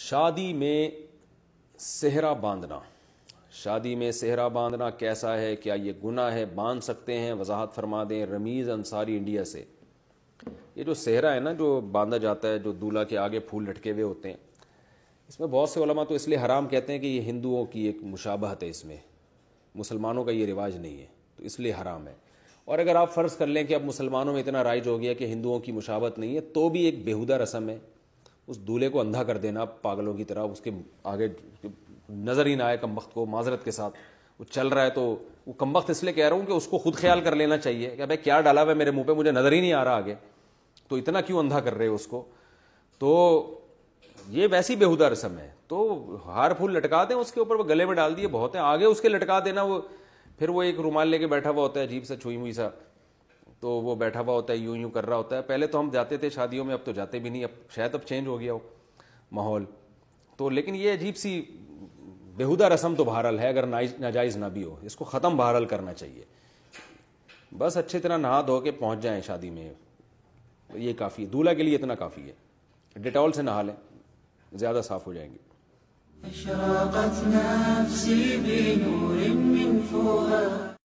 शादी में सेहरा बांधना शादी में सेहरा बांधना कैसा है क्या ये गुना है बांध सकते हैं वजाहत फरमा दें रमीज़ अंसारी इंडिया से ये जो सेहरा है ना जो बांधा जाता है जो दूल्हा के आगे फूल लटके हुए होते हैं इसमें बहुत से उलमा तो इसलिए हराम कहते हैं कि ये हिंदुओं की एक मुशाबहत है इसमें मुसलमानों का ये रिवाज नहीं है तो इसलिए हराम है और अगर आप फ़र्ज़ कर लें कि अब मुसलमानों में इतना राइज हो गया कि हिंदुओं की मुशाबत नहीं है तो भी एक बेहुदा रस्म है उस दूल्हे को अंधा कर देना पागलों की तरह उसके आगे नज़र ही ना आए कम को माजरत के साथ वो चल रहा है तो वो कम इसलिए कह रहा हूँ कि उसको खुद ख्याल कर लेना चाहिए कि भाई क्या डाला हुआ मेरे मुंह पे मुझे नज़र ही नहीं आ रहा आगे तो इतना क्यों अंधा कर रहे हो उसको तो ये वैसी बेहुदा रसम है तो हार फूल लटका दें उसके ऊपर वो गले में डाल दिए बहुत है आगे उसके लटका देना वो फिर वो एक रुमाल लेके बैठा हुआ होता है अजीब सा छुई मुई सा तो वो बैठा हुआ होता है यूं यूं कर रहा होता है पहले तो हम जाते थे शादियों में अब तो जाते भी नहीं अब शायद अब चेंज हो गया हो माहौल तो लेकिन ये अजीब सी बेहुदा रस्म तो बहरहाल है अगर नाजायज़ ना भी हो इसको ख़त्म बहरहाल करना चाहिए बस अच्छी तरह नहा धो के पहुँच जाएँ शादी में ये काफ़ी है दूल्हा के लिए इतना काफ़ी है डिटॉल से नहा लें ज़्यादा साफ़ हो जाएंगे نفسي بنور من